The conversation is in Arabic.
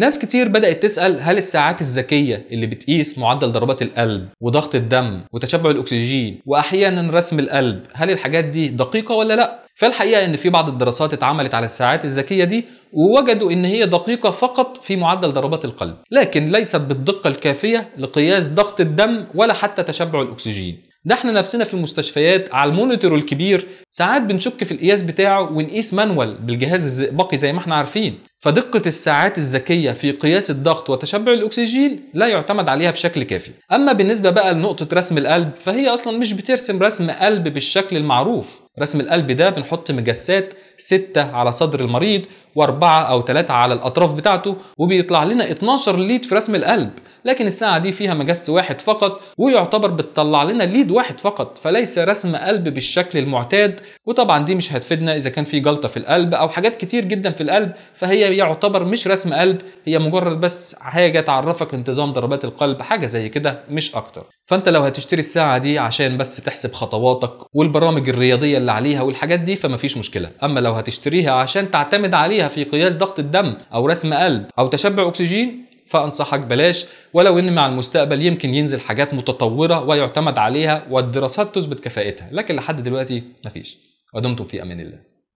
ناس كتير بدأت تسأل هل الساعات الذكية اللي بتقيس معدل ضربات القلب وضغط الدم وتشبع الأكسجين وأحيانا رسم القلب هل الحاجات دي دقيقة ولا لأ؟ فالحقيقة إن في بعض الدراسات اتعملت على الساعات الذكية دي ووجدوا إن هي دقيقة فقط في معدل ضربات القلب لكن ليست بالدقة الكافية لقياس ضغط الدم ولا حتى تشبع الأكسجين ده احنا نفسنا في المستشفيات على المونيتور الكبير ساعات بنشك في القياس بتاعه ونقيس مانوال بالجهاز الزئبقي زي ما احنا عارفين فدقة الساعات الذكية في قياس الضغط وتشبع الأكسجين لا يعتمد عليها بشكل كافي أما بالنسبة بقى لنقطة رسم القلب فهي أصلا مش بترسم رسم قلب بالشكل المعروف رسم القلب ده بنحط مجسات ستة على صدر المريض وأربعة أو ثلاثة على الأطراف بتاعته وبيطلع لنا 12 ليد في رسم القلب لكن الساعة دي فيها مجس واحد فقط ويعتبر بتطلع لنا ليد واحد فقط فليس رسم قلب بالشكل المعتاد وطبعا دي مش هتفيدنا إذا كان في جلطة في القلب أو حاجات كتير جدا في القلب فهي يعتبر مش رسم قلب هي مجرد بس حاجه تعرفك انتظام ضربات القلب حاجه زي كده مش اكتر فانت لو هتشتري الساعه دي عشان بس تحسب خطواتك والبرامج الرياضيه اللي عليها والحاجات دي فمفيش مشكله اما لو هتشتريها عشان تعتمد عليها في قياس ضغط الدم او رسم قلب او تشبع اكسجين فانصحك بلاش ولو ان مع المستقبل يمكن ينزل حاجات متطوره ويعتمد عليها والدراسات تثبت كفاءتها لكن لحد دلوقتي مفيش ودمتم في امان الله